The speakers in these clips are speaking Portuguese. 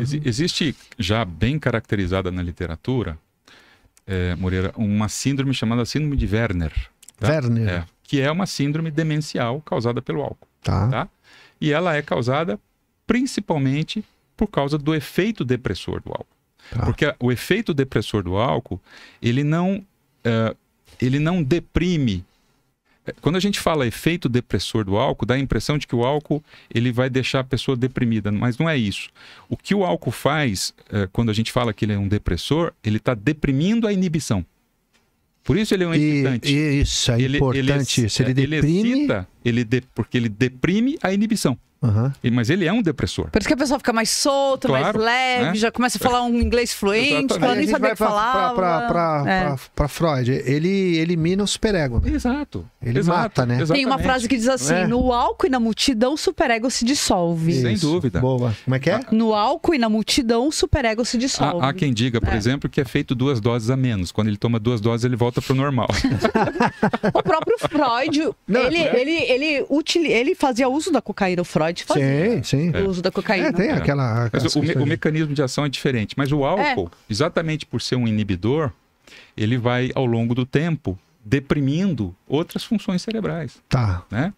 Ex existe já bem caracterizada na literatura, é, Moreira, uma síndrome chamada síndrome de Werner. Tá? Werner. É, que é uma síndrome demencial causada pelo álcool. Tá. tá. E ela é causada principalmente por causa do efeito depressor do álcool. Tá. Porque o efeito depressor do álcool, ele não, uh, ele não deprime é, quando a gente fala efeito depressor do álcool, dá a impressão de que o álcool ele vai deixar a pessoa deprimida, mas não é isso. O que o álcool faz, é, quando a gente fala que ele é um depressor, ele está deprimindo a inibição. Por isso ele é um e, Isso, é ele, importante. Ele, ele, é, ele deprime... excita ele de, porque ele deprime a inibição. Uhum. mas ele é um depressor. Por isso que a pessoa fica mais solta, claro, mais leve, né? já começa a falar um inglês fluente, ela nem saber o falar. Para é. Freud, ele elimina o superego. Né? Exato. Ele Exato. mata, né? Exatamente. Tem uma frase que diz assim: é. no álcool e na multidão, o superego se dissolve. Isso. Sem dúvida. Boa. Como é que é? No álcool e na multidão, o superego se dissolve. Há, há quem diga, por é. exemplo, que é feito duas doses a menos. Quando ele toma duas doses, ele volta pro normal. o próprio Freud, Não, ele, é. ele, ele ele, ele fazia uso da cocaína, o Freud fazia. Sim, sim. O uso da é. cocaína. É, tem é. aquela. O, me, o, mecanismo de ação é diferente. Mas o álcool, é. exatamente por ser um inibidor, ele vai, ao longo do tempo, deprimindo outras funções cerebrais. Tá. Né?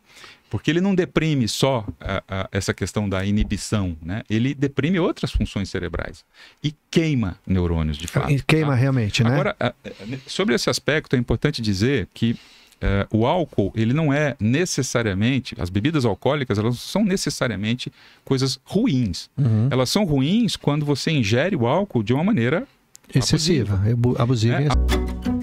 Porque ele não deprime só a, a, essa questão da inibição, né? Ele deprime outras funções cerebrais e queima neurônios, de fato. E queima tá? realmente, né? Agora, sobre esse aspecto, é importante dizer que é, o álcool, ele não é necessariamente, as bebidas alcoólicas, elas são necessariamente coisas ruins. Uhum. Elas são ruins quando você ingere o álcool de uma maneira excessiva, abusiva. abusiva. É,